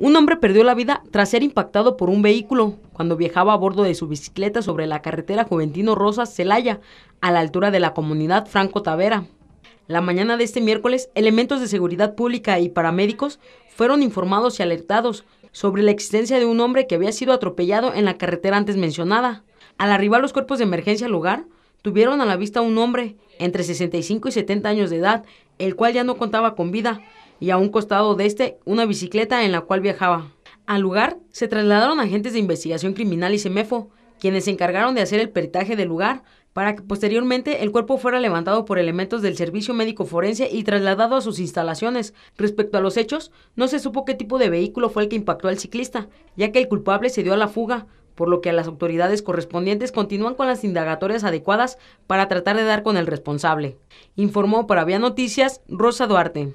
Un hombre perdió la vida tras ser impactado por un vehículo cuando viajaba a bordo de su bicicleta sobre la carretera Juventino Rosas Celaya, a la altura de la comunidad Franco Tavera. La mañana de este miércoles, elementos de seguridad pública y paramédicos fueron informados y alertados sobre la existencia de un hombre que había sido atropellado en la carretera antes mencionada. Al arribar los cuerpos de emergencia al lugar, tuvieron a la vista un hombre entre 65 y 70 años de edad, el cual ya no contaba con vida, y a un costado de este una bicicleta en la cual viajaba. Al lugar se trasladaron agentes de investigación criminal y CEMEFO, quienes se encargaron de hacer el peritaje del lugar para que posteriormente el cuerpo fuera levantado por elementos del servicio médico forense y trasladado a sus instalaciones. Respecto a los hechos, no se supo qué tipo de vehículo fue el que impactó al ciclista, ya que el culpable se dio a la fuga, por lo que las autoridades correspondientes continúan con las indagatorias adecuadas para tratar de dar con el responsable. Informó para Vía Noticias Rosa Duarte.